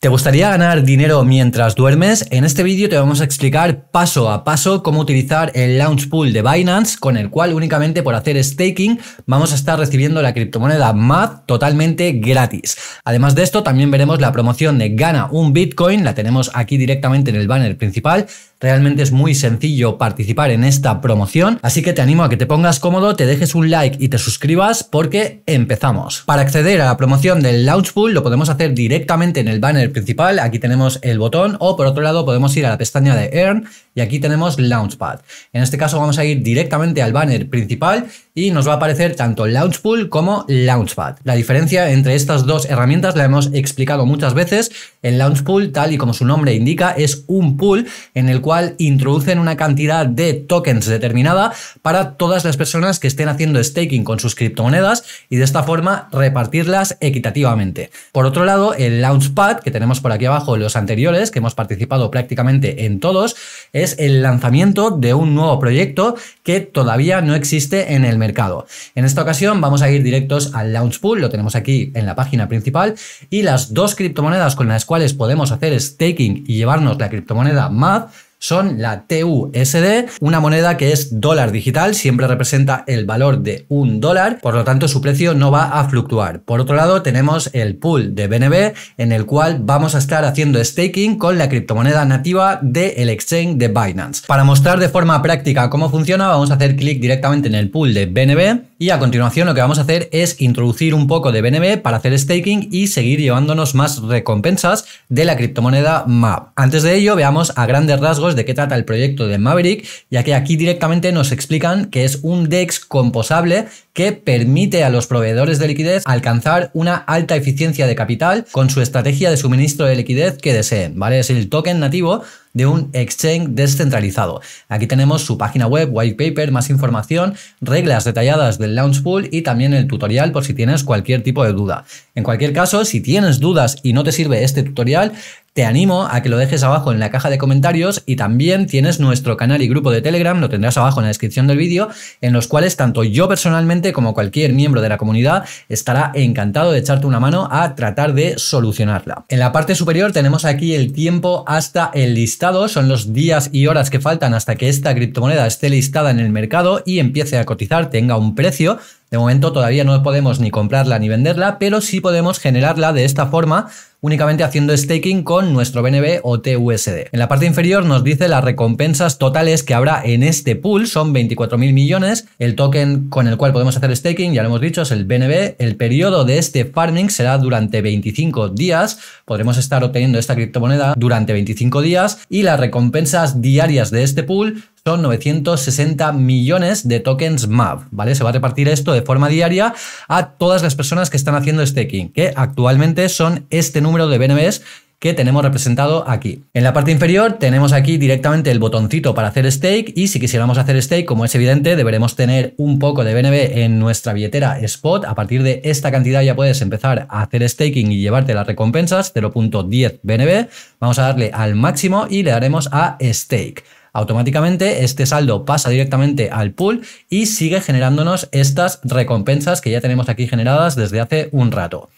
¿Te gustaría ganar dinero mientras duermes? En este vídeo te vamos a explicar paso a paso cómo utilizar el Launch Pool de Binance, con el cual únicamente por hacer staking vamos a estar recibiendo la criptomoneda MAD totalmente gratis. Además de esto, también veremos la promoción de Gana un Bitcoin, la tenemos aquí directamente en el banner principal, Realmente es muy sencillo participar en esta promoción, así que te animo a que te pongas cómodo, te dejes un like y te suscribas porque empezamos. Para acceder a la promoción del Launch Pool lo podemos hacer directamente en el banner principal, aquí tenemos el botón o por otro lado podemos ir a la pestaña de Earn y aquí tenemos Launchpad. En este caso vamos a ir directamente al banner principal y nos va a aparecer tanto Launchpool como Launchpad. La diferencia entre estas dos herramientas la hemos explicado muchas veces. El Launchpool, tal y como su nombre indica, es un pool en el cual introducen una cantidad de tokens determinada para todas las personas que estén haciendo staking con sus criptomonedas y de esta forma repartirlas equitativamente. Por otro lado, el Launchpad, que tenemos por aquí abajo los anteriores, que hemos participado prácticamente en todos, es el lanzamiento de un nuevo proyecto que todavía no existe en el mercado mercado. En esta ocasión vamos a ir directos al launch pool, lo tenemos aquí en la página principal, y las dos criptomonedas con las cuales podemos hacer staking y llevarnos la criptomoneda MAD son la TUSD, una moneda que es dólar digital, siempre representa el valor de un dólar, por lo tanto su precio no va a fluctuar. Por otro lado tenemos el pool de BNB en el cual vamos a estar haciendo staking con la criptomoneda nativa del exchange de Binance. Para mostrar de forma práctica cómo funciona vamos a hacer clic directamente en el pool de BNB y a continuación lo que vamos a hacer es introducir un poco de BNB para hacer staking y seguir llevándonos más recompensas de la criptomoneda MAP. Antes de ello veamos a grandes rasgos de qué trata el proyecto de Maverick, ya que aquí directamente nos explican que es un DEX composable que permite a los proveedores de liquidez alcanzar una alta eficiencia de capital con su estrategia de suministro de liquidez que deseen, ¿vale? Es el token nativo de un exchange descentralizado. Aquí tenemos su página web, white paper, más información, reglas detalladas del launch pool y también el tutorial por si tienes cualquier tipo de duda. En cualquier caso, si tienes dudas y no te sirve este tutorial, te animo a que lo dejes abajo en la caja de comentarios y también tienes nuestro canal y grupo de Telegram, lo tendrás abajo en la descripción del vídeo, en los cuales tanto yo personalmente como cualquier miembro de la comunidad estará encantado de echarte una mano a tratar de solucionarla. En la parte superior tenemos aquí el tiempo hasta el listado, son los días y horas que faltan hasta que esta criptomoneda esté listada en el mercado y empiece a cotizar, tenga un precio, de momento todavía no podemos ni comprarla ni venderla, pero sí podemos generarla de esta forma únicamente haciendo staking con nuestro BNB o TUSD. En la parte inferior nos dice las recompensas totales que habrá en este pool, son 24.000 millones. El token con el cual podemos hacer staking, ya lo hemos dicho, es el BNB. El periodo de este farming será durante 25 días. Podremos estar obteniendo esta criptomoneda durante 25 días y las recompensas diarias de este pool son 960 millones de tokens MAV, ¿vale? Se va a repartir esto de forma diaria a todas las personas que están haciendo staking, que actualmente son este número de BNBs que tenemos representado aquí. En la parte inferior tenemos aquí directamente el botoncito para hacer stake y si quisiéramos hacer stake, como es evidente, deberemos tener un poco de BNB en nuestra billetera spot. A partir de esta cantidad ya puedes empezar a hacer staking y llevarte las recompensas, 0.10 BNB. Vamos a darle al máximo y le daremos a stake automáticamente este saldo pasa directamente al pool y sigue generándonos estas recompensas que ya tenemos aquí generadas desde hace un rato.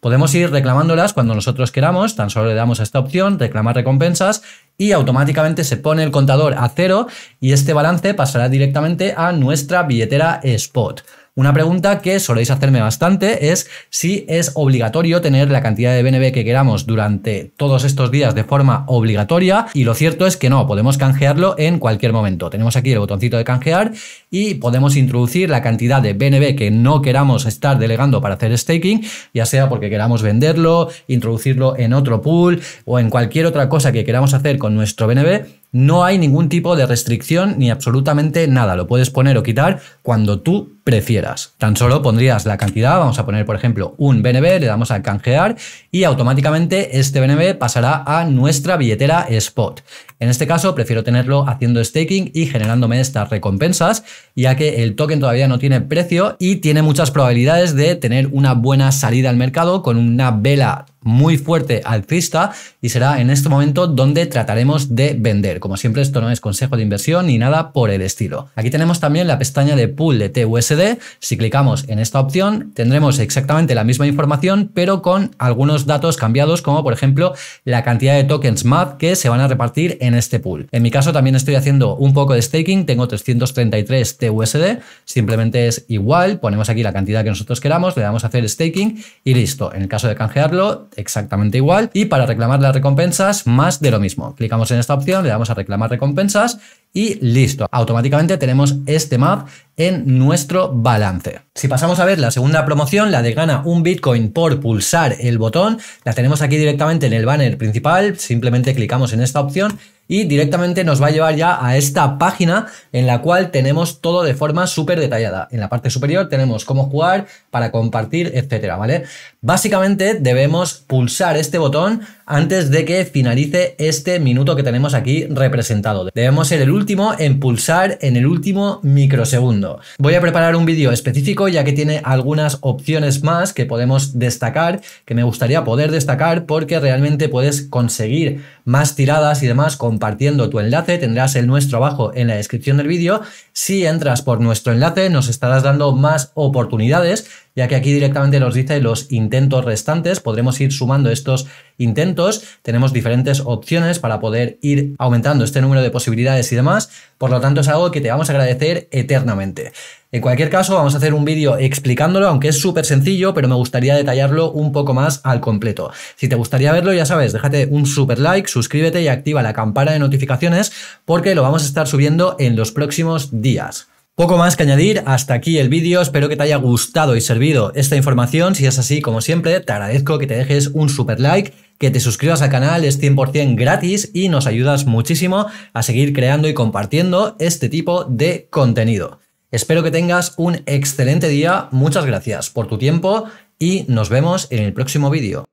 Podemos ir reclamándolas cuando nosotros queramos, tan solo le damos a esta opción, reclamar recompensas, y automáticamente se pone el contador a cero y este balance pasará directamente a nuestra billetera spot. Una pregunta que soléis hacerme bastante es si es obligatorio tener la cantidad de BNB que queramos durante todos estos días de forma obligatoria y lo cierto es que no, podemos canjearlo en cualquier momento. Tenemos aquí el botoncito de canjear y podemos introducir la cantidad de BNB que no queramos estar delegando para hacer staking, ya sea porque queramos venderlo, introducirlo en otro pool o en cualquier otra cosa que queramos hacer con nuestro BNB. No hay ningún tipo de restricción ni absolutamente nada. Lo puedes poner o quitar cuando tú prefieras. Tan solo pondrías la cantidad, vamos a poner por ejemplo un BNB, le damos a canjear y automáticamente este BNB pasará a nuestra billetera spot. En este caso prefiero tenerlo haciendo staking y generándome estas recompensas, ya que el token todavía no tiene precio y tiene muchas probabilidades de tener una buena salida al mercado con una vela muy fuerte alcista y será en este momento donde trataremos de vender. Como siempre, esto no es consejo de inversión ni nada por el estilo. Aquí tenemos también la pestaña de pool de TUSD si clicamos en esta opción, tendremos exactamente la misma información, pero con algunos datos cambiados, como por ejemplo la cantidad de tokens MAD que se van a repartir en este pool. En mi caso también estoy haciendo un poco de staking, tengo 333 TUSD, simplemente es igual, ponemos aquí la cantidad que nosotros queramos, le damos a hacer staking y listo. En el caso de canjearlo, exactamente igual. Y para reclamar las recompensas, más de lo mismo. Clicamos en esta opción, le damos a reclamar recompensas y listo. Automáticamente tenemos este map en nuestro balance. Si pasamos a ver la segunda promoción, la de gana un Bitcoin por pulsar el botón, la tenemos aquí directamente en el banner principal, simplemente clicamos en esta opción y directamente nos va a llevar ya a esta página en la cual tenemos todo de forma súper detallada. En la parte superior tenemos cómo jugar, para compartir, etcétera, ¿vale? Básicamente debemos pulsar este botón antes de que finalice este minuto que tenemos aquí representado. Debemos ser el último en pulsar en el último microsegundo. Voy a preparar un vídeo específico ya que tiene algunas opciones más que podemos destacar, que me gustaría poder destacar porque realmente puedes conseguir más tiradas y demás compartiendo tu enlace. Tendrás el nuestro abajo en la descripción del vídeo. Si entras por nuestro enlace nos estarás dando más oportunidades ya que aquí directamente nos dice los intentos restantes, podremos ir sumando estos intentos, tenemos diferentes opciones para poder ir aumentando este número de posibilidades y demás, por lo tanto es algo que te vamos a agradecer eternamente. En cualquier caso, vamos a hacer un vídeo explicándolo, aunque es súper sencillo, pero me gustaría detallarlo un poco más al completo. Si te gustaría verlo, ya sabes, déjate un super like, suscríbete y activa la campana de notificaciones porque lo vamos a estar subiendo en los próximos días. Poco más que añadir, hasta aquí el vídeo, espero que te haya gustado y servido esta información, si es así, como siempre, te agradezco que te dejes un super like, que te suscribas al canal, es 100% gratis y nos ayudas muchísimo a seguir creando y compartiendo este tipo de contenido. Espero que tengas un excelente día, muchas gracias por tu tiempo y nos vemos en el próximo vídeo.